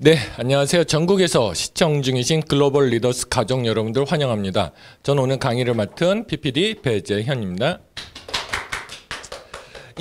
네, 안녕하세요. 전국에서 시청 중이신 글로벌 리더스 가족 여러분들 환영합니다. 저는 오늘 강의를 맡은 PPD 배재현입니다.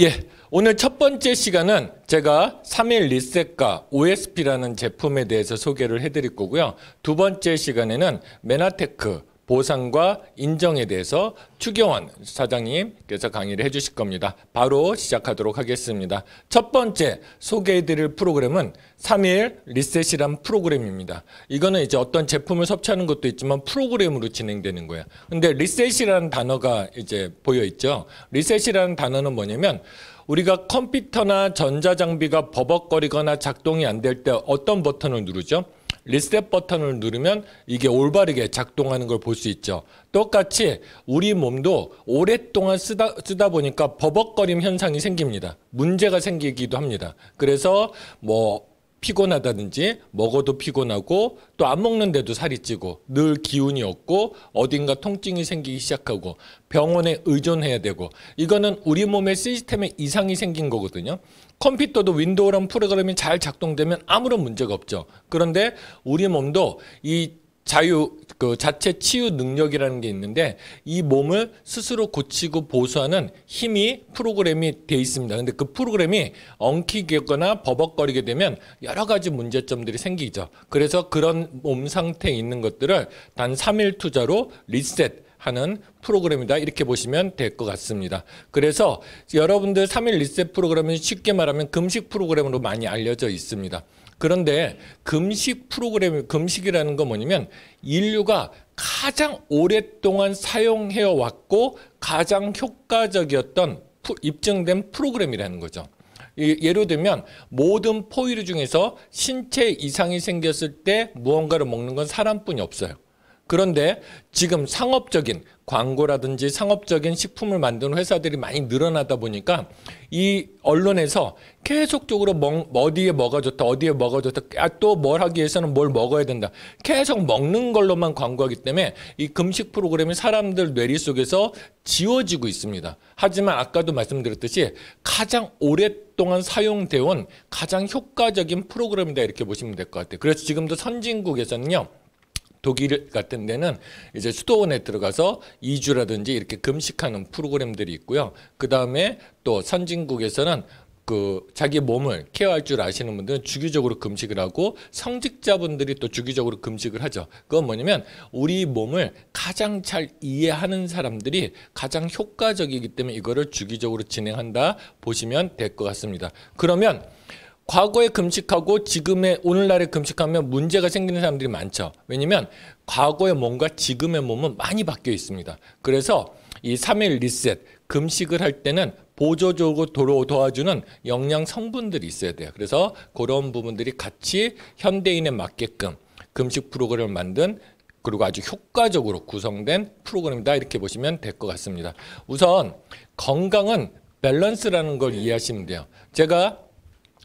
예, 오늘 첫 번째 시간은 제가 3일 리셋과 OSP라는 제품에 대해서 소개를 해드릴 거고요. 두 번째 시간에는 메나테크 보상과 인정에 대해서 추경원 사장님께서 강의를 해주실 겁니다. 바로 시작하도록 하겠습니다. 첫 번째 소개해드릴 프로그램은 3일 리셋이란 프로그램입니다. 이거는 이제 어떤 제품을 섭취하는 것도 있지만 프로그램으로 진행되는 거예요. 근데 리셋이라는 단어가 이제 보여 있죠. 리셋이라는 단어는 뭐냐면 우리가 컴퓨터나 전자장비가 버벅거리거나 작동이 안 될 때 어떤 버튼을 누르죠? 리셋 버튼을 누르면 이게 올바르게 작동하는 걸 볼 수 있죠. 똑같이 우리 몸도 오랫동안 쓰다, 쓰다 보니까 버벅거림 현상이 생깁니다. 문제가 생기기도 합니다. 그래서 뭐 피곤하다든지 먹어도 피곤하고 또 안 먹는데도 살이 찌고 늘 기운이 없고 어딘가 통증이 생기기 시작하고 병원에 의존해야 되고 이거는 우리 몸의 시스템에 이상이 생긴 거거든요. 컴퓨터도 윈도우랑 프로그램이 잘 작동되면 아무런 문제가 없죠. 그런데 우리 몸도 이 자유 그 자체 치유 능력이라는 게 있는데 이 몸을 스스로 고치고 보수하는 힘이 프로그램이 돼 있습니다. 근데 그 프로그램이 엉키거나 버벅거리게 되면 여러 가지 문제점들이 생기죠. 그래서 그런 몸 상태에 있는 것들을 단 3일 투자로 리셋 하는 프로그램이다 이렇게 보시면 될 것 같습니다. 그래서 여러분들 3일 리셋 프로그램은 쉽게 말하면 금식 프로그램으로 많이 알려져 있습니다. 그런데 금식 프로그램, 금식이라는 건 뭐냐면 인류가 가장 오랫동안 사용해 왔고 가장 효과적이었던 입증된 프로그램이라는 거죠. 예를 들면 모든 포유류 중에서 신체 이상이 생겼을 때 무언가를 먹는 건 사람뿐이 없어요. 그런데 지금 상업적인 광고라든지 상업적인 식품을 만드는 회사들이 많이 늘어나다 보니까 이 언론에서 계속적으로 멍, 어디에 뭐가 좋다 어디에 뭐가 좋다 아, 또뭘 하기 위해서는 뭘 먹어야 된다 계속 먹는 걸로만 광고하기 때문에 이 금식 프로그램이 사람들 뇌리 속에서 지워지고 있습니다 하지만 아까도 말씀드렸듯이 가장 오랫동안 사용되어 온 가장 효과적인 프로그램이다 이렇게 보시면 될 것 같아요 그래서 지금도 선진국에서는요 독일 같은 데는 이제 수도원에 들어가서 2주라든지 이렇게 금식하는 프로그램들이 있고요. 그 다음에 또 선진국에서는 그 자기 몸을 케어할 줄 아시는 분들은 주기적으로 금식을 하고 성직자분들이 또 주기적으로 금식을 하죠. 그건 뭐냐면 우리 몸을 가장 잘 이해하는 사람들이 가장 효과적이기 때문에 이거를 주기적으로 진행한다 보시면 될 것 같습니다. 그러면 과거에 금식하고 지금의 오늘날에 금식하면 문제가 생기는 사람들이 많죠. 왜냐면 과거의 몸과 지금의 몸은 많이 바뀌어 있습니다. 그래서 이 3일 리셋 금식을 할 때는 보조적으로 도로 도와주는 영양 성분들이 있어야 돼요. 그래서 그런 부분들이 같이 현대인에 맞게끔 금식 프로그램을 만든 그리고 아주 효과적으로 구성된 프로그램이다 이렇게 보시면 될 것 같습니다. 우선 건강은 밸런스라는 걸 이해하시면 돼요. 제가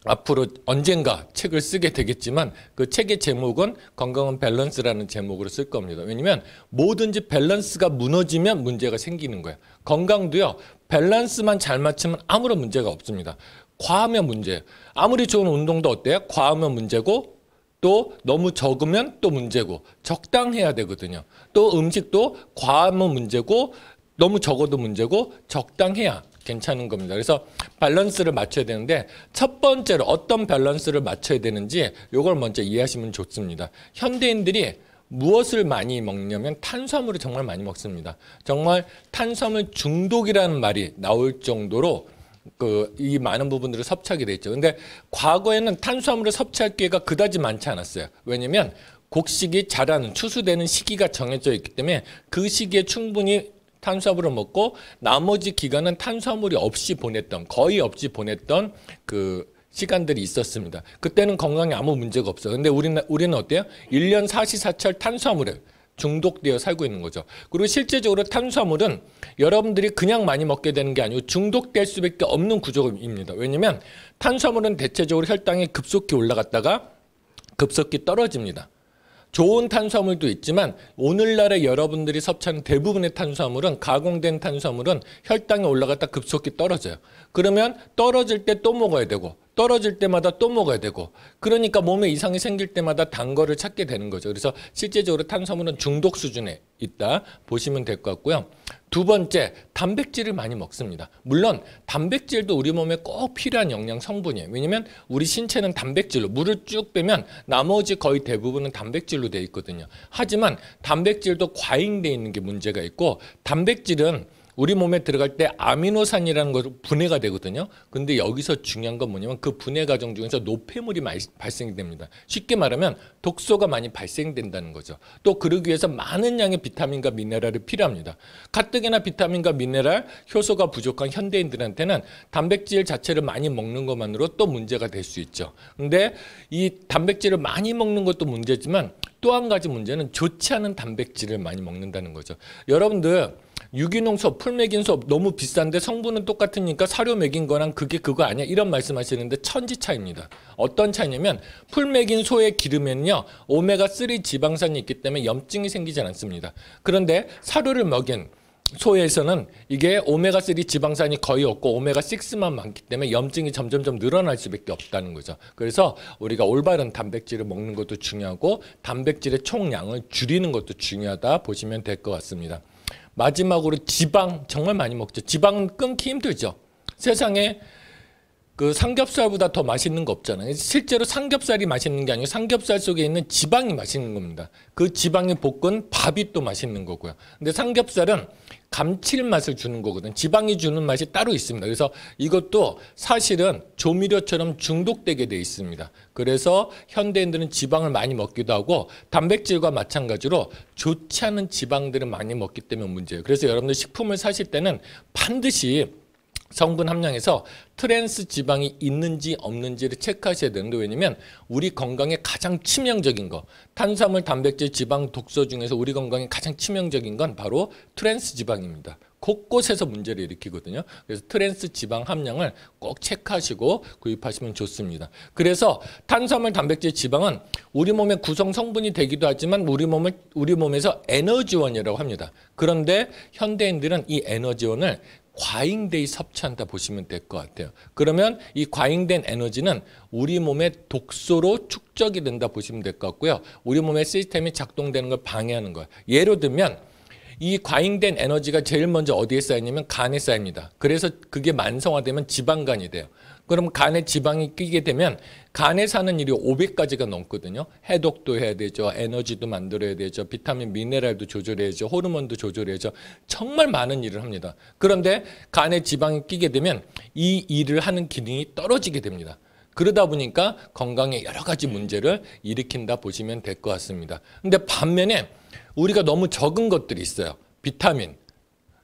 앞으로 언젠가 책을 쓰게 되겠지만 그 책의 제목은 건강은 밸런스라는 제목으로 쓸 겁니다. 왜냐면 뭐든지 밸런스가 무너지면 문제가 생기는 거예요. 건강도요. 밸런스만 잘 맞추면 아무런 문제가 없습니다. 과하면 문제예요. 아무리 좋은 운동도 어때요? 과하면 문제고 또 너무 적으면 또 문제고 적당해야 되거든요. 또 음식도 과하면 문제고 너무 적어도 문제고 적당해야 괜찮은 겁니다. 그래서 밸런스를 맞춰야 되는데 첫 번째로 어떤 밸런스를 맞춰야 되는지 이걸 먼저 이해하시면 좋습니다. 현대인들이 무엇을 많이 먹냐면 탄수화물을 정말 많이 먹습니다. 정말 탄수화물 중독이라는 말이 나올 정도로 그 이 많은 부분들을 섭취하게 되죠 근데 과거에는 탄수화물을 섭취할 기회가 그다지 많지 않았어요. 왜냐면 곡식이 자라는 추수되는 시기가 정해져 있기 때문에 그 시기에 충분히 탄수화물을 먹고 나머지 기간은 탄수화물이 없이 보냈던 거의 없이 보냈던 그 시간들이 있었습니다. 그때는 건강에 아무 문제가 없어. 근데 우리는 우리는 어때요? 1년 4 4철탄수화물에 중독되어 살고 있는 거죠. 그리고 실제적으로 탄수화물은 여러분들이 그냥 많이 먹게 되는 게 아니고 중독될 수밖에 없는 구조입니다. 왜냐면 탄수화물은 대체적으로 혈당이 급속히 올라갔다가 급속히 떨어집니다. 좋은 탄수화물도 있지만 오늘날의 여러분들이 섭취하는 대부분의 탄수화물은 가공된 탄수화물은 혈당이 올라갔다 급속히 떨어져요. 그러면 떨어질 때 또 먹어야 되고 떨어질 때마다 또 먹어야 되고 그러니까 몸에 이상이 생길 때마다 단 거를 찾게 되는 거죠. 그래서 실제적으로 탄수화물은 중독 수준에 있다 보시면 될 것 같고요. 두 번째, 단백질을 많이 먹습니다. 물론 단백질도 우리 몸에 꼭 필요한 영양 성분이에요. 왜냐면 우리 신체는 단백질로 물을 쭉 빼면 나머지 거의 대부분은 단백질로 돼 있거든요. 하지만 단백질도 과잉되어 있는 게 문제가 있고 단백질은 우리 몸에 들어갈 때 아미노산이라는 것으로 분해가 되거든요. 근데 여기서 중요한 건 뭐냐면 그 분해 과정 중에서 노폐물이 많이 발생이 됩니다. 쉽게 말하면 독소가 많이 발생된다는 거죠. 또 그러기 위해서 많은 양의 비타민과 미네랄이 필요합니다. 가뜩이나 비타민과 미네랄, 효소가 부족한 현대인들한테는 단백질 자체를 많이 먹는 것만으로 또 문제가 될 수 있죠. 근데 이 단백질을 많이 먹는 것도 문제지만 또 한 가지 문제는 좋지 않은 단백질을 많이 먹는다는 거죠. 여러분들 유기농 수업, 풀맥인 수업 너무 비싼데 성분은 똑같으니까 사료 맥인 거랑 그게 그거 아니야? 이런 말씀하시는데 천지 차입니다. 어떤 차이냐면 풀맥인 소의 기름에는요. 오메가3 지방산이 있기 때문에 염증이 생기지 않습니다. 그런데 사료를 먹인 소에서는 이게 오메가3 지방산이 거의 없고 오메가6만 많기 때문에 염증이 점점점 늘어날 수밖에 없다는 거죠. 그래서 우리가 올바른 단백질을 먹는 것도 중요하고 단백질의 총량을 줄이는 것도 중요하다 보시면 될 것 같습니다. 마지막으로 지방 정말 많이 먹죠. 지방은 끊기 힘들죠. 세상에 그 삼겹살보다 더 맛있는 거 없잖아요. 실제로 삼겹살이 맛있는 게 아니고 삼겹살 속에 있는 지방이 맛있는 겁니다. 그 지방이 볶은 밥이 또 맛있는 거고요. 근데 삼겹살은 감칠맛을 주는 거거든. 요 지방이 주는 맛이 따로 있습니다. 그래서 이것도 사실은 조미료처럼 중독되게 돼 있습니다. 그래서 현대인들은 지방을 많이 먹기도 하고 단백질과 마찬가지로 좋지 않은 지방들을 많이 먹기 때문에 문제예요. 그래서 여러분들 식품을 사실 때는 반드시 성분 함량에서 트랜스 지방이 있는지 없는지를 체크하셔야 되는데 왜냐면 우리 건강에 가장 치명적인 거 탄수화물, 단백질, 지방, 독소 중에서 우리 건강에 가장 치명적인 건 바로 트랜스 지방입니다. 곳곳에서 문제를 일으키거든요. 그래서 트랜스 지방 함량을 꼭 체크하시고 구입하시면 좋습니다. 그래서 탄수화물, 단백질, 지방은 우리 몸의 구성 성분이 되기도 하지만 우리 몸을 우리 몸에서 에너지원이라고 합니다. 그런데 현대인들은 이 에너지원을 과잉되이 섭취한다 보시면 될 것 같아요. 그러면 이 과잉된 에너지는 우리 몸의 독소로 축적이 된다 보시면 될 것 같고요. 우리 몸의 시스템이 작동되는 걸 방해하는 거예요. 예를 들면 이 과잉된 에너지가 제일 먼저 어디에 쌓이냐면 간에 쌓입니다. 그래서 그게 만성화되면 지방간이 돼요. 그럼 간에 지방이 끼게 되면 간에 사는 일이 500가지가 넘거든요. 해독도 해야 되죠. 에너지도 만들어야 되죠. 비타민, 미네랄도 조절해야죠. 호르몬도 조절해야죠. 정말 많은 일을 합니다. 그런데 간에 지방이 끼게 되면 이 일을 하는 기능이 떨어지게 됩니다. 그러다 보니까 건강에 여러 가지 문제를 일으킨다 보시면 될 것 같습니다. 근데 반면에 우리가 너무 적은 것들이 있어요. 비타민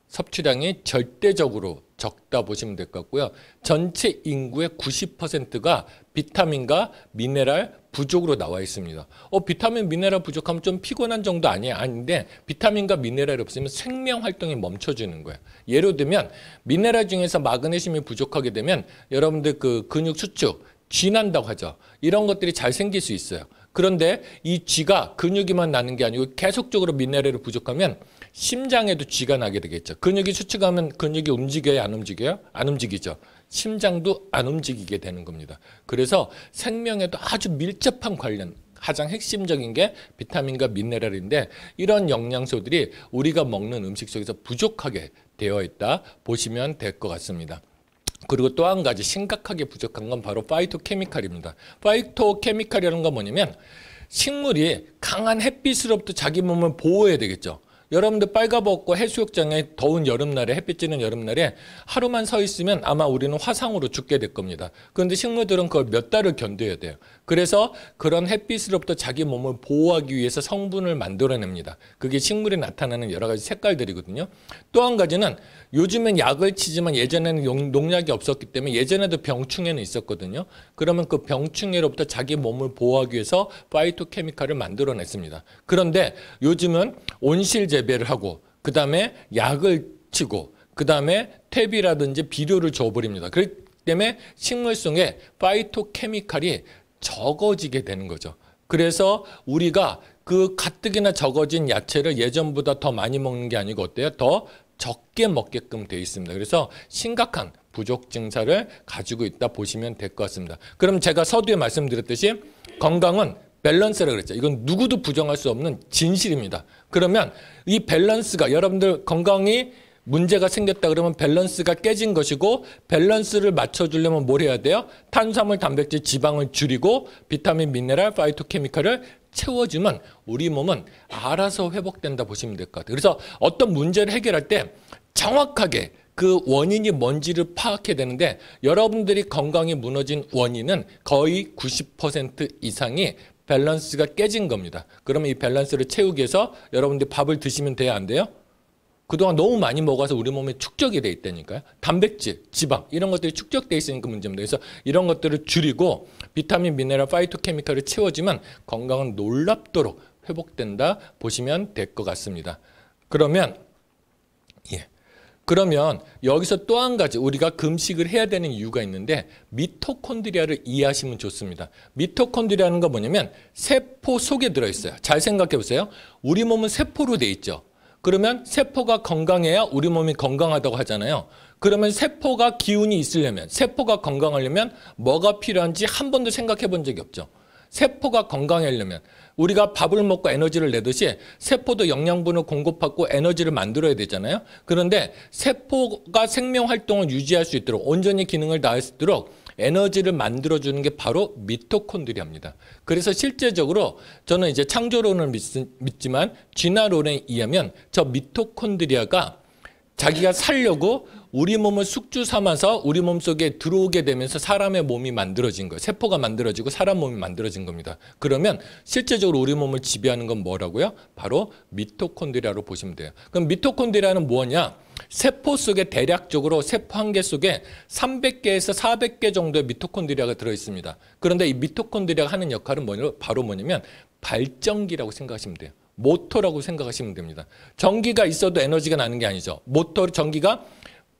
섭취량이 절대적으로 적다 보시면 될 것 같고요. 전체 인구의 90%가 비타민과 미네랄 부족으로 나와 있습니다. 어, 비타민, 미네랄 부족하면 좀 피곤한 정도 아니에요. 아닌데 비타민과 미네랄이 없으면 생명 활동이 멈춰지는 거예요. 예를 들면 미네랄 중에서 마그네슘이 부족하게 되면 여러분들 그 근육 수축, 쥐난다고 하죠. 이런 것들이 잘 생길 수 있어요. 그런데 이 쥐가 근육이만 나는 게 아니고 계속적으로 미네랄이 부족하면 심장에도 쥐가 나게 되겠죠. 근육이 수축하면 근육이 움직여요안 움직여요? 안 움직이죠. 심장도 안 움직이게 되는 겁니다. 그래서 생명에도 아주 밀접한 관련 가장 핵심적인 게 비타민과 미네랄인데 이런 영양소들이 우리가 먹는 음식 속에서 부족하게 되어 있다 보시면 될 것 같습니다. 그리고 또 한 가지 심각하게 부족한 건 바로 파이토케미칼입니다. 파이토케미칼이라는 건 뭐냐면 식물이 강한 햇빛으로부터 자기 몸을 보호해야 되겠죠. 여러분들 빨가벗고 해수욕장에 더운 여름날에 햇빛 쬐는 여름날에 하루만 서 있으면 아마 우리는 화상으로 죽게 될 겁니다. 그런데 식물들은 그걸 몇 달을 견뎌야 돼요. 그래서 그런 햇빛으로부터 자기 몸을 보호하기 위해서 성분을 만들어냅니다. 그게 식물에 나타나는 여러 가지 색깔들이거든요. 또 한 가지는 요즘엔 약을 치지만 예전에는 용, 농약이 없었기 때문에 예전에도 병충해는 있었거든요. 그러면 그 병충해로부터 자기 몸을 보호하기 위해서 파이토케미칼을 만들어냈습니다. 그런데 요즘은 온실 재배를 하고 그 다음에 약을 치고 그 다음에 퇴비라든지 비료를 줘버립니다. 그렇기 때문에 식물성에 파이토케미칼이 적어지게 되는 거죠. 그래서 우리가 그 가뜩이나 적어진 야채를 예전보다 더 많이 먹는 게 아니고 어때요? 더 적게 먹게끔 되어 있습니다. 그래서 심각한 부족 증사를 가지고 있다 보시면 될 것 같습니다. 그럼 제가 서두에 말씀드렸듯이 건강은 밸런스라 그랬죠. 이건 누구도 부정할 수 없는 진실입니다. 그러면 이 밸런스가 여러분들 건강이 문제가 생겼다 그러면 밸런스가 깨진 것이고 밸런스를 맞춰주려면 뭘 해야 돼요? 탄수화물, 단백질, 지방을 줄이고 비타민, 미네랄, 파이토케미칼을 채워주면 우리 몸은 알아서 회복된다 보시면 될 것 같아요. 그래서 어떤 문제를 해결할 때 정확하게 그 원인이 뭔지를 파악해야 되는데 여러분들이 건강이 무너진 원인은 거의 90% 이상이 밸런스가 깨진 겁니다. 그러면 이 밸런스를 채우기 위해서 여러분들 이 밥을 드시면 돼야 안 돼요? 그동안 너무 많이 먹어서 우리 몸에 축적이 돼 있다니까요. 단백질, 지방 이런 것들이 축적돼 있으니까 문제입니다. 그래서 이런 것들을 줄이고 비타민, 미네랄, 파이토케미칼을 채워주면 건강은 놀랍도록 회복된다 보시면 될 것 같습니다. 그러면 예. 그러면 여기서 또 한 가지 우리가 금식을 해야 되는 이유가 있는데 미토콘드리아를 이해하시면 좋습니다. 미토콘드리아는 건 뭐냐면 세포 속에 들어있어요. 잘 생각해 보세요. 우리 몸은 세포로 돼 있죠. 그러면 세포가 건강해야 우리 몸이 건강하다고 하잖아요. 그러면 세포가 기운이 있으려면 세포가 건강하려면 뭐가 필요한지 한 번도 생각해 본 적이 없죠. 세포가 건강하려면 우리가 밥을 먹고 에너지를 내듯이 세포도 영양분을 공급하고 에너지를 만들어야 되잖아요. 그런데 세포가 생명 활동을 유지할 수 있도록 온전히 기능을 다할 수 있도록 에너지를 만들어주는 게 바로 미토콘드리아입니다. 그래서 실제적으로 저는 이제 창조론을 믿지만 진화론에 의하면 저 미토콘드리아가 자기가 살려고 우리 몸을 숙주 삼아서 우리 몸 속에 들어오게 되면서 사람의 몸이 만들어진 거예요. 세포가 만들어지고 사람 몸이 만들어진 겁니다. 그러면 실제적으로 우리 몸을 지배하는 건 뭐라고요? 바로 미토콘드리아로 보시면 돼요. 그럼 미토콘드리아는 뭐냐? 세포 속에 대략적으로 세포 한 개 속에 300개에서 400개 정도의 미토콘드리아가 들어 있습니다. 그런데 이 미토콘드리아가 하는 역할은 뭐냐 바로 뭐냐면 발전기라고 생각하시면 돼요. 모터라고 생각하시면 됩니다. 전기가 있어도 에너지가 나는 게 아니죠. 모터 전기가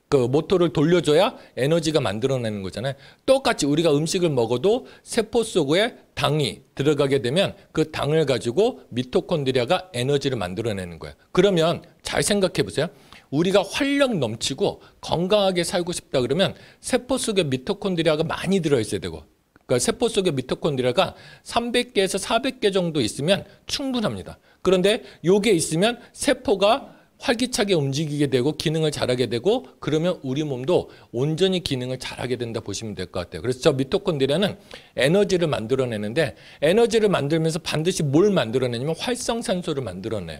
그 모터를 돌려줘야 에너지가 만들어내는 거잖아요. 똑같이 우리가 음식을 먹어도 세포 속에 당이 들어가게 되면 그 당을 가지고 미토콘드리아가 에너지를 만들어내는 거예요. 그러면 잘 생각해 보세요. 우리가 활력 넘치고 건강하게 살고 싶다 그러면 세포 속에 미토콘드리아가 많이 들어있어야 되고 그러니까 세포 속에 미토콘드리아가 300개에서 400개 정도 있으면 충분합니다. 그런데 요게 있으면 세포가 활기차게 움직이게 되고 기능을 잘하게 되고 그러면 우리 몸도 온전히 기능을 잘하게 된다 보시면 될 것 같아요. 그래서 저 미토콘드리아는 에너지를 만들어내는데 에너지를 만들면서 반드시 뭘 만들어내냐면 활성산소를 만들어내요.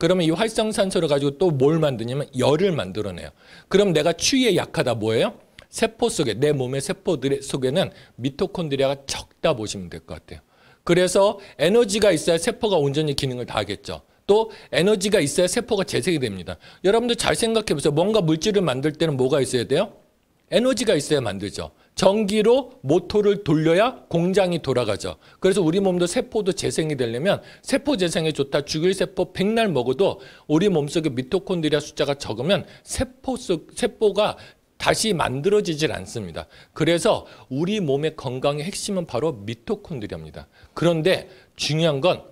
그러면 이 활성산소를 가지고 또 뭘 만드냐면 열을 만들어내요. 그럼 내가 추위에 약하다 뭐예요? 세포 속에 내 몸의 세포들 속에는 미토콘드리아가 적다 보시면 될 것 같아요. 그래서 에너지가 있어야 세포가 온전히 기능을 다하겠죠. 또 에너지가 있어야 세포가 재생이 됩니다. 여러분들 잘 생각해 보세요. 뭔가 물질을 만들 때는 뭐가 있어야 돼요? 에너지가 있어야 만들죠. 전기로 모터를 돌려야 공장이 돌아가죠. 그래서 우리 몸도 세포도 재생이 되려면 세포 재생에 좋다. 죽일 세포 백날 먹어도 우리 몸속의 미토콘드리아 숫자가 적으면 세포 속, 세포가 다시 만들어지질 않습니다. 그래서 우리 몸의 건강의 핵심은 바로 미토콘드리아입니다. 그런데 중요한 건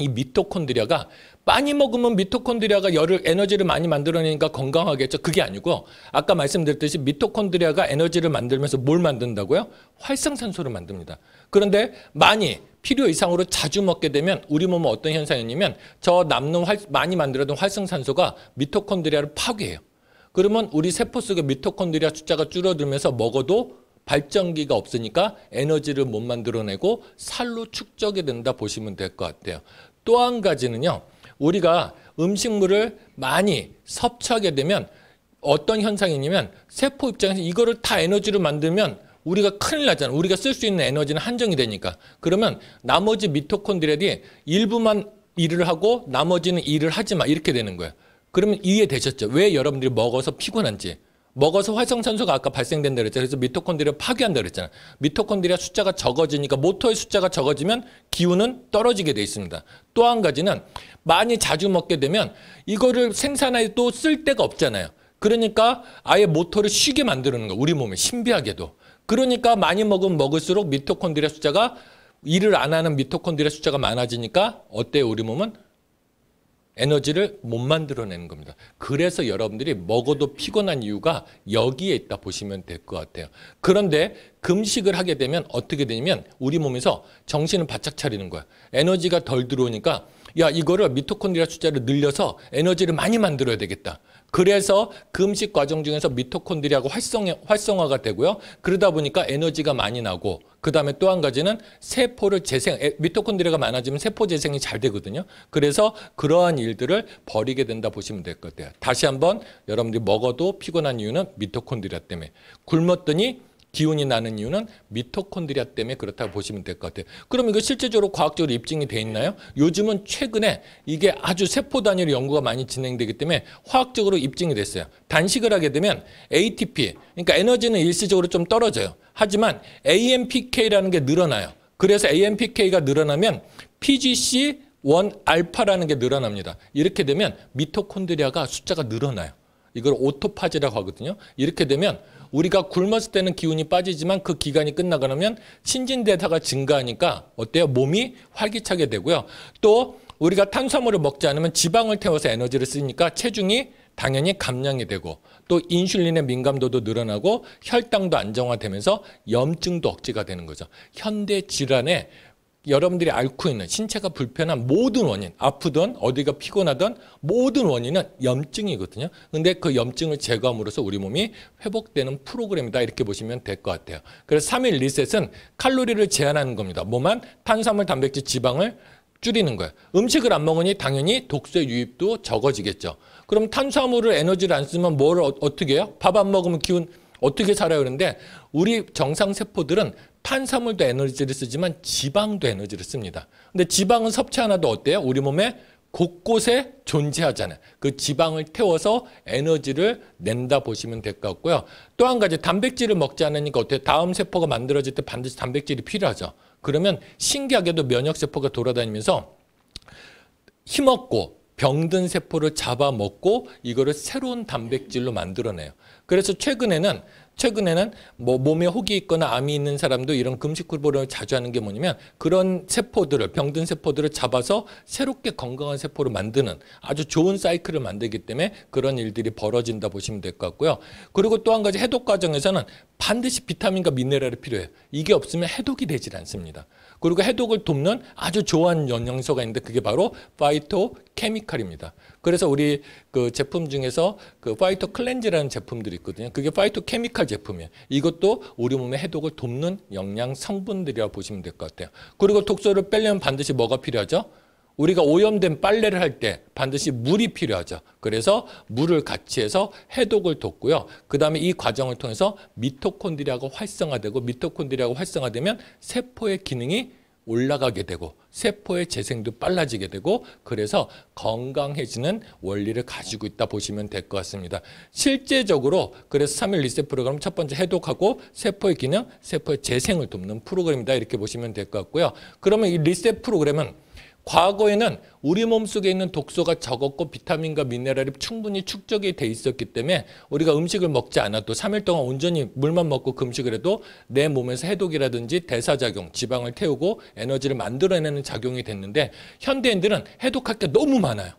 이 미토콘드리아가 많이 먹으면 미토콘드리아가 열을 에너지를 많이 만들어내니까 건강하겠죠. 그게 아니고 아까 말씀드렸듯이 미토콘드리아가 에너지를 만들면서 뭘 만든다고요? 활성산소를 만듭니다. 그런데 많이 필요 이상으로 자주 먹게 되면 우리 몸은 어떤 현상이냐면 저 남는 활, 많이 만들어둔 활성산소가 미토콘드리아를 파괴해요. 그러면 우리 세포 속의 미토콘드리아 숫자가 줄어들면서 먹어도 발전기가 없으니까 에너지를 못 만들어내고 살로 축적이 된다 보시면 될 것 같아요. 또 한 가지는요. 우리가 음식물을 많이 섭취하게 되면 어떤 현상이냐면 세포 입장에서 이거를 다 에너지로 만들면 우리가 큰일 나잖아. 우리가 쓸 수 있는 에너지는 한정이 되니까. 그러면 나머지 미토콘드리아들이 일부만 일을 하고 나머지는 일을 하지 마. 이렇게 되는 거예요. 그러면 이해되셨죠? 왜 여러분들이 먹어서 피곤한지. 먹어서 활성산소가 아까 발생된다 그랬잖아요. 그래서 미토콘드리아 파괴한다 그랬잖아요. 미토콘드리아 숫자가 적어지니까 모터의 숫자가 적어지면 기운은 떨어지게 돼 있습니다. 또 한 가지는 많이 자주 먹게 되면 이거를 생산해도 쓸 데가 없잖아요. 그러니까 아예 모터를 쉬게 만드는 거 우리 몸에 신비하게도. 그러니까 많이 먹으면 먹을수록 미토콘드리아 숫자가 일을 안 하는 미토콘드리아 숫자가 많아지니까 어때요 우리 몸은 에너지를 못 만들어내는 겁니다. 그래서 여러분들이 먹어도 피곤한 이유가 여기에 있다 보시면 될 것 같아요. 그런데 금식을 하게 되면 어떻게 되냐면 우리 몸에서 정신을 바짝 차리는 거야. 에너지가 덜 들어오니까 야 이거를 미토콘드리아 숫자를 늘려서 에너지를 많이 만들어야 되겠다. 그래서 금식 과정 중에서 미토콘드리아가 활성화, 가 되고요. 그러다 보니까 에너지가 많이 나고 그다음에 또 한 가지는 세포를 재생, 미토콘드리아가 많아지면 세포 재생이 잘 되거든요. 그래서 그러한 일들을 버리게 된다 보시면 될 것 같아요. 다시 한번 여러분들이 먹어도 피곤한 이유는 미토콘드리아 때문에 굶었더니 기운이 나는 이유는 미토콘드리아 때문에 그렇다고 보시면 될 것 같아요. 그럼 이거 실제적으로 과학적으로 입증이 돼 있나요? 요즘은 최근에 이게 아주 세포 단위로 연구가 많이 진행되기 때문에 화학적으로 입증이 됐어요. 단식을 하게 되면 ATP, 그러니까 에너지는 일시적으로 좀 떨어져요. 하지만 AMPK라는 게 늘어나요. 그래서 AMPK가 늘어나면 PGC1 알파라는 게 늘어납니다. 이렇게 되면 미토콘드리아가 숫자가 늘어나요. 이걸 오토파지라고 하거든요. 이렇게 되면 우리가 굶었을 때는 기운이 빠지지만 그 기간이 끝나고 나면 신진대사가 증가하니까 어때요? 몸이 활기차게 되고요. 또 우리가 탄수화물을 먹지 않으면 지방을 태워서 에너지를 쓰니까 체중이 당연히 감량이 되고 또 인슐린의 민감도도 늘어나고 혈당도 안정화되면서 염증도 억제가 되는 거죠. 현대 질환에 여러분들이 앓고 있는 신체가 불편한 모든 원인, 아프던 어디가 피곤하던 모든 원인은 염증이거든요. 근데 그 염증을 제거함으로써 우리 몸이 회복되는 프로그램이다 이렇게 보시면 될 것 같아요. 그래서 3일 리셋은 칼로리를 제한하는 겁니다. 몸 안 탄수화물, 단백질, 지방을 줄이는 거예요. 음식을 안 먹으니 당연히 독소의 유입도 적어지겠죠. 그럼 탄수화물을 에너지를 안 쓰면 뭘 어, 떻게 해요? 밥 안 먹으면 기운 어떻게 살아요? 그런데 우리 정상 세포들은 탄수화물도 에너지를 쓰지만 지방도 에너지를 씁니다. 근데 지방은 섭취 하나도 어때요? 우리 몸에 곳곳에 존재하잖아요. 그 지방을 태워서 에너지를 낸다 보시면 될 것 같고요. 또 한 가지 단백질을 먹지 않으니까 어때요? 다음 세포가 만들어질 때 반드시 단백질이 필요하죠. 그러면 신기하게도 면역세포가 돌아다니면서 힘없고 병든 세포를 잡아먹고 이거를 새로운 단백질로 만들어내요. 그래서 최근에는 최근에는 뭐 몸에 혹이 있거나 암이 있는 사람도 이런 금식 후보를 자주 하는 게 뭐냐면 그런 세포들을 병든 세포들을 잡아서 새롭게 건강한 세포로 만드는 아주 좋은 사이클을 만들기 때문에 그런 일들이 벌어진다 보시면 될 것 같고요. 그리고 또 한 가지 해독 과정에서는 반드시 비타민과 미네랄이 필요해요. 이게 없으면 해독이 되질 않습니다. 그리고 해독을 돕는 아주 좋은 영양소가 있는데 그게 바로 파이토 케미칼입니다. 그래서 우리 그 제품 중에서 그 파이토 클렌즈라는 제품들이 있거든요. 그게 파이토 케미칼 제품이에요. 이것도 우리 몸의 해독을 돕는 영양 성분들이라고 보시면 될 것 같아요. 그리고 독소를 빼려면 반드시 뭐가 필요하죠? 우리가 오염된 빨래를 할 때 반드시 물이 필요하죠. 그래서 물을 같이 해서 해독을 돕고요. 그 다음에 이 과정을 통해서 미토콘드리아가 활성화되고 미토콘드리아가 활성화되면 세포의 기능이 올라가게 되고 세포의 재생도 빨라지게 되고 그래서 건강해지는 원리를 가지고 있다 보시면 될 것 같습니다. 실제적으로 그래서 3일 리셋 프로그램 첫 번째 해독하고 세포의 기능, 세포의 재생을 돕는 프로그램이다 이렇게 보시면 될 것 같고요. 그러면 이 리셋 프로그램은 과거에는 우리 몸속에 있는 독소가 적었고 비타민과 미네랄이 충분히 축적이 돼 있었기 때문에 우리가 음식을 먹지 않아도 3일 동안 온전히 물만 먹고 금식을 해도 내 몸에서 해독이라든지 대사작용, 지방을 태우고 에너지를 만들어내는 작용이 됐는데 현대인들은 해독할 게 너무 많아요.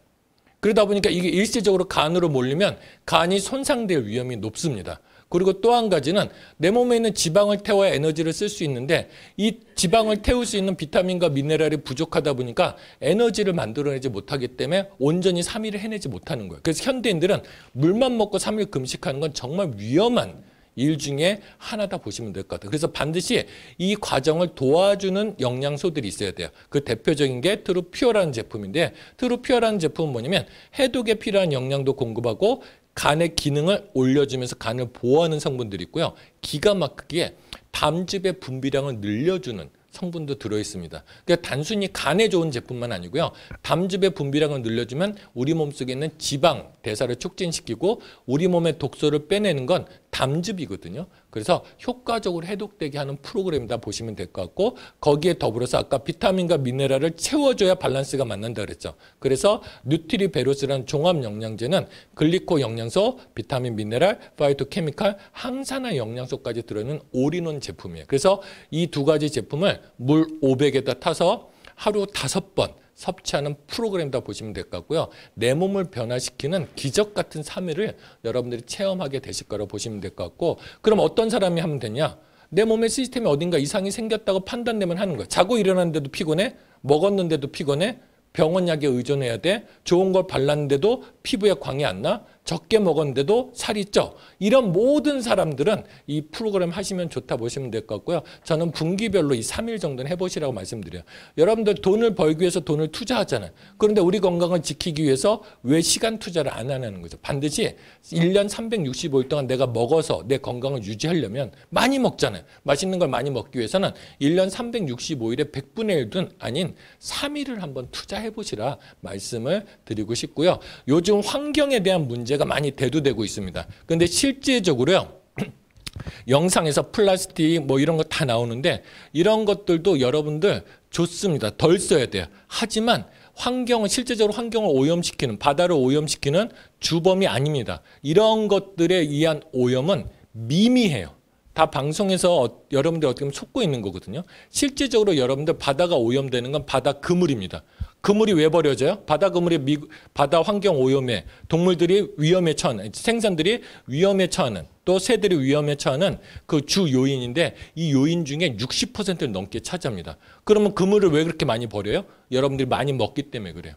그러다 보니까 이게 일시적으로 간으로 몰리면 간이 손상될 위험이 높습니다. 그리고 또 한 가지는 내 몸에 있는 지방을 태워야 에너지를 쓸 수 있는데 이 지방을 태울 수 있는 비타민과 미네랄이 부족하다 보니까 에너지를 만들어내지 못하기 때문에 온전히 3일을 해내지 못하는 거예요. 그래서 현대인들은 물만 먹고 3일 금식하는 건 정말 위험한 일 중에 하나다 보시면 될 것 같아요. 그래서 반드시 이 과정을 도와주는 영양소들이 있어야 돼요. 그 대표적인 게트루피어라는 제품인데 트루피어라는 제품은 뭐냐면 해독에 필요한 영양도 공급하고 간의 기능을 올려주면서 간을 보호하는 성분들이 있고요. 기가 막히게 담즙의 분비량을 늘려주는 성분도 들어있습니다. 그러니까 단순히 간에 좋은 제품만 아니고요. 담즙의 분비량을 늘려주면 우리 몸속에 있는 지방 대사를 촉진시키고 우리 몸의 독소를 빼내는 건 담즙이거든요. 그래서 효과적으로 해독되게 하는 프로그램이다 보시면 될 것 같고 거기에 더불어서 아까 비타민과 미네랄을 채워줘야 밸런스가 맞는다 그랬죠. 그래서 뉴트리 베로스라는 종합 영양제는 글리코 영양소, 비타민, 미네랄, 파이토케미칼, 항산화 영양소까지 들어있는 올인원 제품이에요. 그래서 이 두 가지 제품을 물 500에다 타서 하루 다섯 번 섭취하는 프로그램이다 보시면 될 것 같고요. 내 몸을 변화시키는 기적 같은 3일을 여러분들이 체험하게 되실 거라고 보시면 될 것 같고 그럼 어떤 사람이 하면 되냐? 내 몸의 시스템에 어딘가 이상이 생겼다고 판단되면 하는 거야. 자고 일어났는데도 피곤해? 먹었는데도 피곤해? 병원 약에 의존해야 돼? 좋은 걸 발랐는데도 피부에 광이 안 나? 적게 먹었는데도 살이 쪄. 이런 모든 사람들은 이 프로그램 하시면 좋다 보시면 될 것 같고요. 저는 분기별로 이 3일 정도는 해보시라고 말씀드려요. 여러분들 돈을 벌기 위해서 돈을 투자하잖아요. 그런데 우리 건강을 지키기 위해서 왜 시간 투자를 안 하는 거죠. 반드시 1년 365일 동안 내가 먹어서 내 건강을 유지하려면 많이 먹잖아요. 맛있는 걸 많이 먹기 위해서는 1년 365일에 100분의 1든 아닌 3일을 한번 투자해 보시라 말씀을 드리고 싶고요. 요즘 환경에 대한 문제 문제가 많이 대두되고 있습니다. 그런데 실제적으로요. 영상에서 플라스틱 뭐 이런 거 다 나오는데 이런 것들도 여러분들 좋습니다. 덜 써야 돼요. 하지만 환경을 실제적으로 환경을 오염시키는 바다를 오염시키는 주범이 아닙니다. 이런 것들에 의한 오염은 미미해요. 다 방송에서 어, 여러분들 어떻게 보면 속고 있는 거거든요. 실제적으로 여러분들 바다가 오염되는 건 바다 그물입니다. 그물이 왜 버려져요? 바다 그물이 미, 바다 환경 오염에 동물들이 위험에 처하는 생선들이 위험에 처하는 또 새들이 위험에 처하는 그 주 요인인데 이 요인 중에 60%를 넘게 차지합니다. 그러면 그물을 왜 그렇게 많이 버려요? 여러분들이 많이 먹기 때문에 그래요.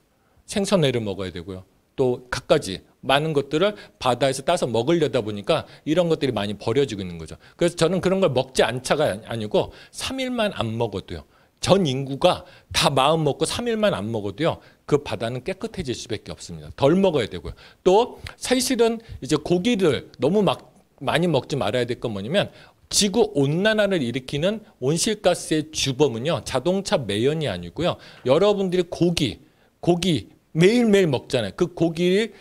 생선회를 먹어야 되고요. 또 갖가지 많은 것들을 바다에서 따서 먹으려다 보니까 이런 것들이 많이 버려지고 있는 거죠. 그래서 저는 그런 걸 먹지 않자가 아니고 3일만 안 먹어도요. 전 인구가 다 마음 먹고 3일만 안 먹어도요. 그 바다는 깨끗해질 수밖에 없습니다. 덜 먹어야 되고요. 또 사실은 이제 고기를 너무 막 많이 먹지 말아야 될 건 뭐냐면 지구 온난화를 일으키는 온실가스의 주범은요. 자동차 매연이 아니고요. 여러분들이 고기, 고기 매일매일 먹잖아요. 그 고기를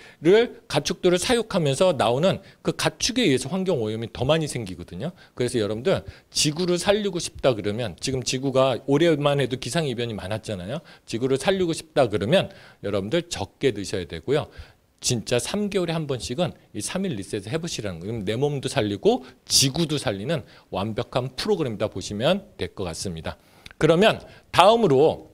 가축들을 사육하면서 나오는 그 가축에 의해서 환경 오염이 더 많이 생기거든요. 그래서 여러분들 지구를 살리고 싶다 그러면 지금 지구가 올해만 해도 기상 이변이 많았잖아요. 지구를 살리고 싶다 그러면 여러분들 적게 드셔야 되고요. 진짜 3개월에 한 번씩은 이 3일 리셋 해보시라는 거예요. 내 몸도 살리고 지구도 살리는 완벽한 프로그램이다 보시면 될 것 같습니다. 그러면 다음으로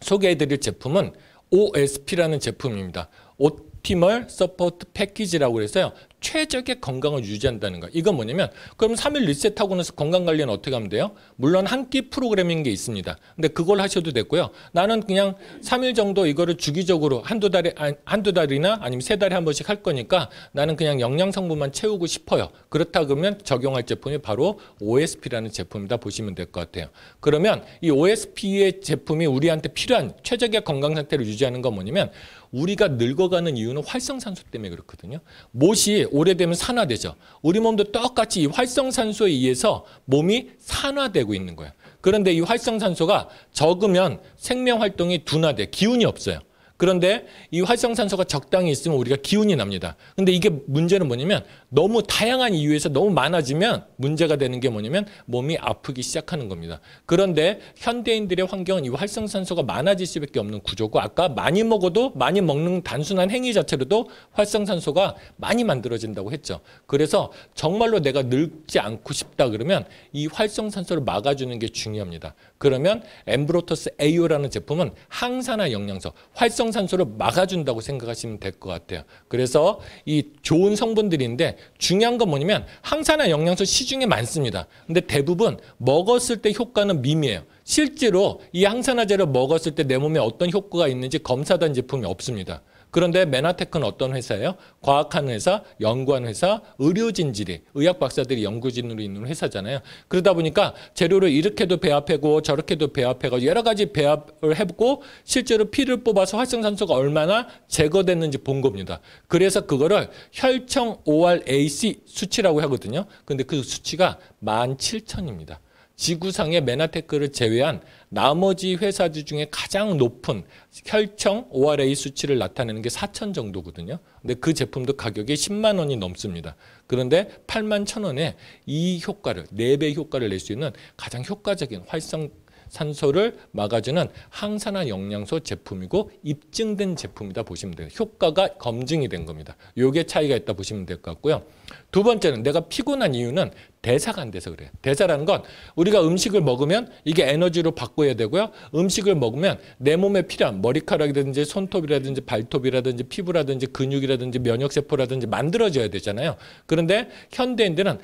소개해드릴 제품은 OSP라는 제품입니다. Optimal Support Package라고 해서요. 최적의 건강을 유지한다는 거. 이건 뭐냐면 그럼 3일 리셋하고 나서 건강 관리는 어떻게 하면 돼요? 물론 한 끼 프로그램인 게 있습니다. 근데 그걸 하셔도 됐고요. 나는 그냥 3일 정도 이거를 주기적으로 한 두 달에 한 두 달이나 아니면 세 달에 한 번씩 할 거니까 나는 그냥 영양 성분만 채우고 싶어요. 그렇다 그러면 적용할 제품이 바로 OSP라는 제품이다 보시면 될 것 같아요. 그러면 이 OSP의 제품이 우리한테 필요한 최적의 건강 상태를 유지하는 건 뭐냐면 우리가 늙어가는 이유는 활성산소 때문에 그렇거든요. 못이 오래되면 산화되죠. 우리 몸도 똑같이 이 활성산소에 의해서 몸이 산화되고 있는 거예요. 그런데 이 활성산소가 적으면 생명활동이 둔화돼 기운이 없어요. 그런데 이 활성산소가 적당히 있으면 우리가 기운이 납니다. 근데 이게 문제는 뭐냐면 너무 다양한 이유에서 너무 많아지면 문제가 되는 게 뭐냐면 몸이 아프기 시작하는 겁니다. 그런데 현대인들의 환경은 이 활성산소가 많아질 수밖에 없는 구조고 아까 많이 먹어도 많이 먹는 단순한 행위 자체로도 활성산소가 많이 만들어진다고 했죠. 그래서 정말로 내가 늙지 않고 싶다 그러면 이 활성산소를 막아주는 게 중요합니다. 그러면 엠브로토스 AO라는 제품은 항산화 영양소, 활성 항산소를 막아준다고 생각하시면 될 것 같아요. 그래서 이 좋은 성분들인데 중요한 건 뭐냐면 항산화 영양소 시중에 많습니다. 근데 대부분 먹었을 때 효과는 미미해요. 실제로 이 항산화제를 먹었을 때 내 몸에 어떤 효과가 있는지 검사된 제품이 없습니다. 그런데 메나테크는 어떤 회사예요? 과학하는 회사, 연구하는 회사, 의료진질이, 의학 박사들이 연구진으로 있는 회사잖아요. 그러다 보니까 재료를 이렇게도 배합하고 저렇게도 배합해고 여러 가지 배합을 해보고 실제로 피를 뽑아서 활성산소가 얼마나 제거됐는지 본 겁니다. 그래서 그거를 혈청 ORAC 수치라고 하거든요. 근데 그 수치가 17,000입니다. 지구상의 메나테크를 제외한 나머지 회사들 중에 가장 높은 혈청 ORA 수치를 나타내는 게 4천 정도거든요. 근데 그 제품도 가격이 10만 원이 넘습니다. 그런데 8만 1천 원에 이 효과를, 4배 효과를 낼 수 있는 가장 효과적인 활성 산소를 막아주는 항산화 영양소 제품이고 입증된 제품이다 보시면 돼요. 효과가 검증이 된 겁니다. 요게 차이가 있다 보시면 될 것 같고요. 두 번째는 내가 피곤한 이유는 대사가 안 돼서 그래요. 대사라는 건 우리가 음식을 먹으면 이게 에너지로 바꿔야 되고요. 음식을 먹으면 내 몸에 필요한 머리카락이라든지 손톱이라든지 발톱이라든지 피부라든지 근육이라든지 면역세포라든지 만들어져야 되잖아요. 그런데 현대인들은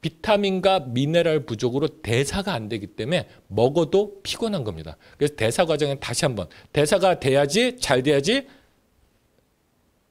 비타민과 미네랄 부족으로 대사가 안 되기 때문에 먹어도 피곤한 겁니다. 그래서 대사 과정에 다시 한번 대사가 돼야지 잘 돼야지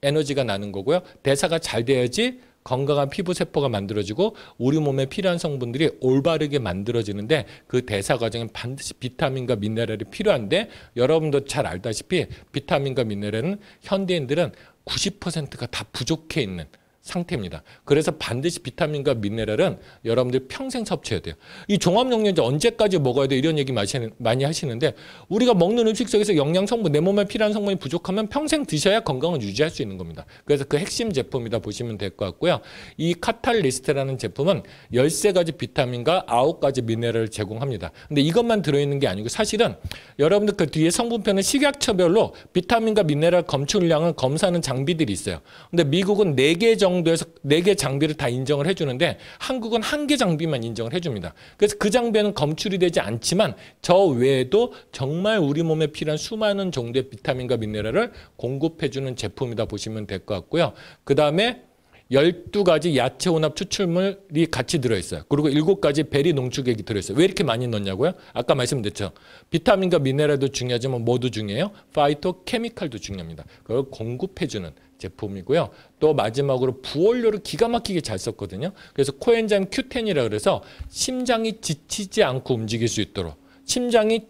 에너지가 나는 거고요. 대사가 잘 돼야지 건강한 피부 세포가 만들어지고 우리 몸에 필요한 성분들이 올바르게 만들어지는데 그 대사 과정에 반드시 비타민과 미네랄이 필요한데 여러분도 잘 알다시피 비타민과 미네랄은 현대인들은 90%가 다 부족해 있는 상태입니다. 그래서 반드시 비타민과 미네랄은 여러분들 평생 섭취해야 돼요. 이 종합영양제 언제까지 먹어야 돼 이런 얘기 많이 하시는데 우리가 먹는 음식 속에서 영양 성분, 내 몸에 필요한 성분이 부족하면 평생 드셔야 건강을 유지할 수 있는 겁니다. 그래서 그 핵심 제품이다 보시면 될 것 같고요. 이 카탈리스트라는 제품은 1 3 가지 비타민과 9 가지 미네랄을 제공합니다. 근데 이것만 들어있는 게 아니고 사실은 여러분들 그 뒤에 성분표는 식약처별로 비타민과 미네랄 검출량을 검사하는 장비들이 있어요. 근데 미국은 4개 정도 정도에서 네 개 장비를 다 인정을 해주는데 한국은 한 개 장비만 인정을 해줍니다. 그래서 그 장비는 검출이 되지 않지만 저 외에도 정말 우리 몸에 필요한 수많은 정도의 비타민과 미네랄을 공급해주는 제품이다 보시면 될 것 같고요. 그 다음에 12가지 야채 혼합 추출물이 같이 들어있어요. 그리고 7가지 베리 농축액이 들어있어요. 왜 이렇게 많이 넣냐고요? 아까 말씀드렸죠. 비타민과 미네랄도 중요하지만 뭐도 중요해요? 파이토 케미칼도 중요합니다. 그걸 공급해주는 제품이고요. 또 마지막으로 부원료를 기가 막히게 잘 썼거든요. 그래서 코엔자임 Q10이라 그래서 심장이 지치지 않고 움직일 수 있도록 심장이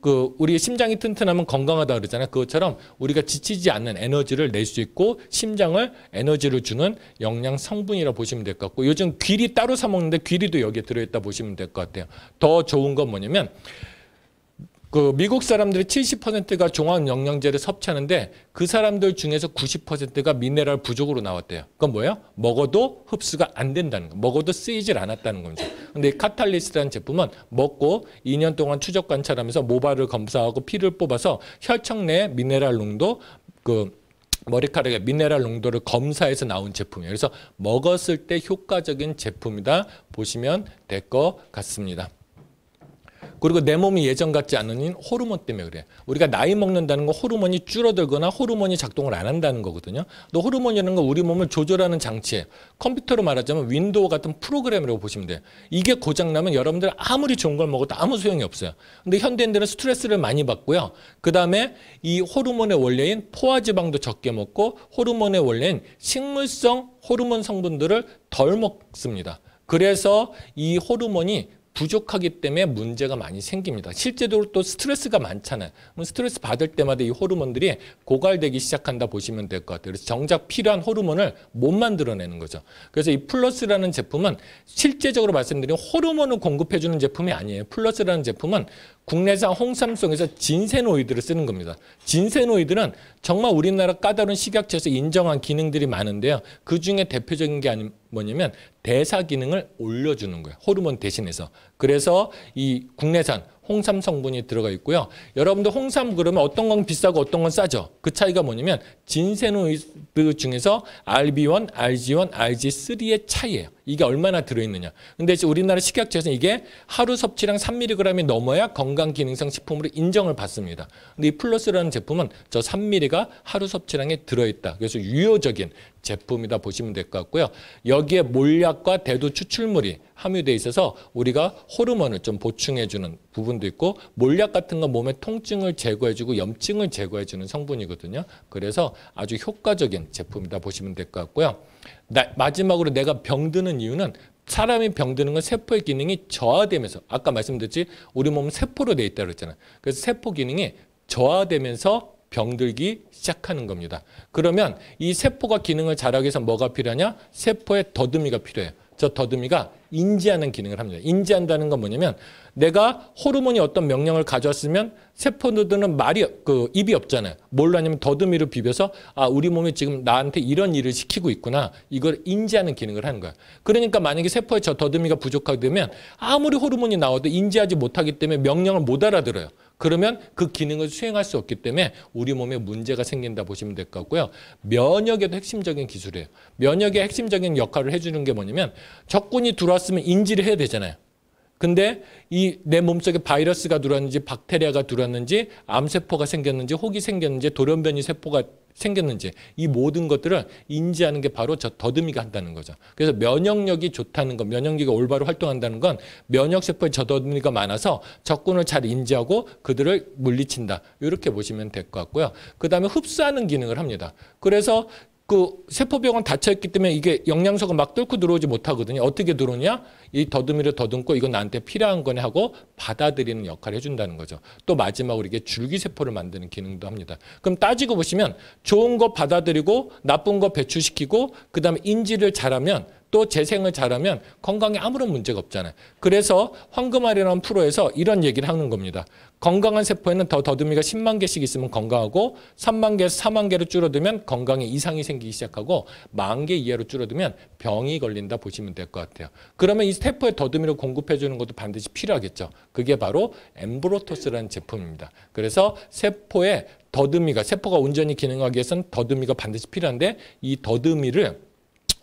그 우리 심장이 튼튼하면 건강하다 그러잖아요. 그것처럼 우리가 지치지 않는 에너지를 낼 수 있고 심장을 에너지를 주는 영양 성분이라 보시면 될 것 같고 요즘 귀리 따로 사 먹는데 귀리도 여기에 들어있다 보시면 될 것 같아요. 더 좋은 건 뭐냐면 그 미국 사람들의 70%가 종합 영양제를 섭취하는데 그 사람들 중에서 90%가 미네랄 부족으로 나왔대요. 그건 뭐예요? 먹어도 흡수가 안 된다는 거. 먹어도 쓰이질 않았다는 겁니다. 근데 카탈리스트라는 제품은 먹고 2년 동안 추적 관찰하면서 모발을 검사하고 피를 뽑아서 혈청 내 미네랄 농도 그 머리카락의 미네랄 농도를 검사해서 나온 제품이에요. 그래서 먹었을 때 효과적인 제품이다 보시면 될 것 같습니다. 그리고 내 몸이 예전 같지 않은 호르몬 때문에 그래. 우리가 나이 먹는다는 건 호르몬이 줄어들거나 호르몬이 작동을 안 한다는 거거든요. 또 호르몬이라는 건 우리 몸을 조절하는 장치에 컴퓨터로 말하자면 윈도우 같은 프로그램이라고 보시면 돼. 요 이게 고장나면 여러분들 아무리 좋은 걸 먹어도 아무 소용이 없어요. 근데 현대인들은 스트레스를 많이 받고요. 그 다음에 이 호르몬의 원래인 포화지방도 적게 먹고 호르몬의 원래인 식물성 호르몬 성분들을 덜 먹습니다. 그래서 이 호르몬이 부족하기 때문에 문제가 많이 생깁니다. 실제적으로 또 스트레스가 많잖아요. 스트레스 받을 때마다 이 호르몬들이 고갈되기 시작한다 보시면 될 것 같아요. 그래서 정작 필요한 호르몬을 못 만들어내는 거죠. 그래서 이 플러스라는 제품은 실제적으로 말씀드린 호르몬을 공급해주는 제품이 아니에요. 플러스라는 제품은 국내산 홍삼속에서 진세노이드를 쓰는 겁니다. 진세노이드는 정말 우리나라 까다로운 식약처에서 인정한 기능들이 많은데요. 그중에 대표적인 게 뭐냐면 대사 기능을 올려주는 거예요. 호르몬 대신해서. 그래서 이 국내산 홍삼 성분이 들어가 있고요. 여러분들 홍삼 그러면 어떤 건 비싸고 어떤 건 싸죠. 그 차이가 뭐냐면 진세노이드 중에서 RB1, RG1, RG3의 차이예요. 이게 얼마나 들어있느냐. 근데 이제 우리나라 식약처에서는 이게 하루 섭취량 3mg이 넘어야 건강기능성 식품으로 인정을 받습니다. 근데 이 플러스라는 제품은 저 3mg가 하루 섭취량에 들어있다. 그래서 유효적인 제품이다 보시면 될 것 같고요. 여기에 몰약과 대두 추출물이 함유되어 있어서 우리가 호르몬을 좀 보충해주는 부분도 있고 몰약 같은 건 몸의 통증을 제거해주고 염증을 제거해주는 성분이거든요. 그래서 아주 효과적인 제품이다 보시면 될 것 같고요. 나, 마지막으로 내가 병드는 이유는 사람이 병드는 건 세포의 기능이 저하되면서 아까 말씀드렸지 우리 몸은 세포로 되어 있다고 그랬잖아요. 그래서 세포 기능이 저하되면서 병들기 시작하는 겁니다. 그러면 이 세포가 기능을 잘하기 위해서 뭐가 필요하냐? 세포의 더듬이가 필요해요. 저 더듬이가 인지하는 기능을 합니다. 인지한다는 건 뭐냐면 내가 호르몬이 어떤 명령을 가져왔으면 세포들은 말이 그 입이 없잖아요. 뭘로 하냐면 더듬이로 비벼서 아 우리 몸이 지금 나한테 이런 일을 시키고 있구나. 이걸 인지하는 기능을 하는 거야. 그러니까 만약에 세포의 저 더듬이가 부족하게 되면 아무리 호르몬이 나와도 인지하지 못하기 때문에 명령을 못 알아들어요. 그러면 그 기능을 수행할 수 없기 때문에 우리 몸에 문제가 생긴다 보시면 될 것 같고요. 면역에도 핵심적인 기술이에요. 면역의 핵심적인 역할을 해주는 게 뭐냐면 적군이 들어왔으면 인지를 해야 되잖아요. 근데 이 내 몸속에 바이러스가 들어왔는지 박테리아가 들어왔는지 암세포가 생겼는지 혹이 생겼는지 돌연변이 세포가 생겼는지 이 모든 것들을 인지하는 게 바로 저 더듬이가 한다는 거죠. 그래서 면역력이 좋다는 건 면역력이 올바로 활동한다는 건 면역세포에 저 더듬이가 많아서 적군을 잘 인지하고 그들을 물리친다. 이렇게 보시면 될 것 같고요. 그 다음에 흡수하는 기능을 합니다. 그래서 그 세포벽은 닫혀있기 때문에 이게 영양소가 막 뚫고 들어오지 못하거든요. 어떻게 들어오냐? 이 더듬이를 더듬고 이건 나한테 필요한 거네 하고 받아들이는 역할을 해준다는 거죠. 또 마지막으로 이게 줄기세포를 만드는 기능도 합니다. 그럼 따지고 보시면 좋은 거 받아들이고 나쁜 거 배출시키고 그 다음에 인지를 잘하면 또 재생을 잘하면 건강에 아무런 문제가 없잖아요. 그래서 황금알이라는 프로에서 이런 얘기를 하는 겁니다. 건강한 세포에는 더 더듬이가 10만 개씩 있으면 건강하고 3만 개에서 4만 개로 줄어들면 건강에 이상이 생기기 시작하고 만 개 이하로 줄어들면 병이 걸린다 보시면 될 것 같아요. 그러면 이세포에 더듬이를 공급해 주는 것도 반드시 필요하겠죠. 그게 바로 엠브로토스라는 제품입니다. 그래서 세포에 더듬이가 세포가 온전히 기능하기 위해서는 더듬이가 반드시 필요한데 이 더듬이를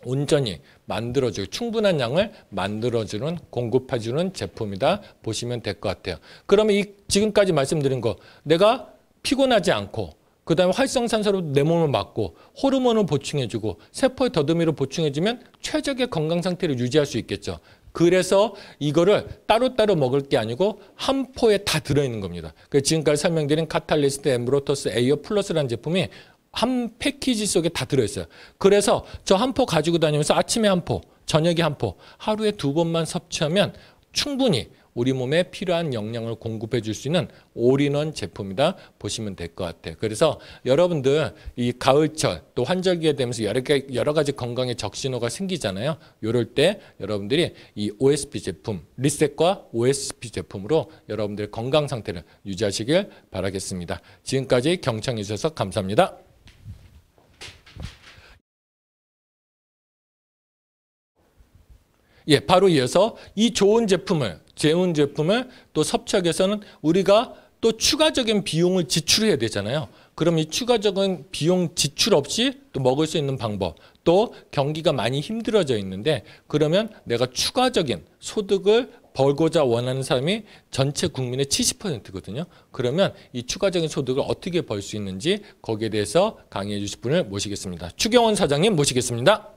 온전히 만들어주 충분한 양을 만들어주는 공급해주는 제품이다 보시면 될 것 같아요. 그러면 이 지금까지 말씀드린 거 내가 피곤하지 않고 그다음에 활성산소로 내 몸을 막고 호르몬을 보충해주고 세포의 더듬이를 보충해주면 최적의 건강 상태를 유지할 수 있겠죠. 그래서 이거를 따로따로 먹을 게 아니고 한 포에 다 들어있는 겁니다. 그 지금까지 설명드린 카탈리스트 엠브로토스 에이어 플러스라는 제품이 한 패키지 속에 다 들어있어요. 그래서 저 한 포 가지고 다니면서 아침에 한 포, 저녁에 한 포, 하루에 두 번만 섭취하면 충분히 우리 몸에 필요한 영양을 공급해 줄 수 있는 올인원 제품이다 보시면 될 것 같아요. 그래서 여러분들 이 가을철 또 환절기에 되면서 여러, 개, 여러 가지 건강에 적신호가 생기잖아요. 이럴 때 여러분들이 이 OSP 제품 리셋과 OSP 제품으로 여러분들의 건강 상태를 유지하시길 바라겠습니다. 지금까지 경청해 주셔서 감사합니다. 예, 바로 이어서 이 좋은 제품을, 재운 제품을 또 섭취하기에서는 우리가 또 추가적인 비용을 지출해야 되잖아요. 그럼 이 추가적인 비용 지출 없이 또 먹을 수 있는 방법, 또 경기가 많이 힘들어져 있는데 그러면 내가 추가적인 소득을 벌고자 원하는 사람이 전체 국민의 70%거든요. 그러면 이 추가적인 소득을 어떻게 벌 수 있는지 거기에 대해서 강의해 주실 분을 모시겠습니다. 추경원 사장님 모시겠습니다.